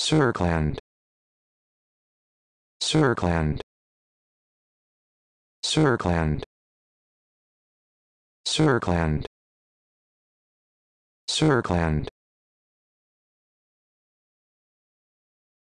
Circland Circland Circland Circland Circland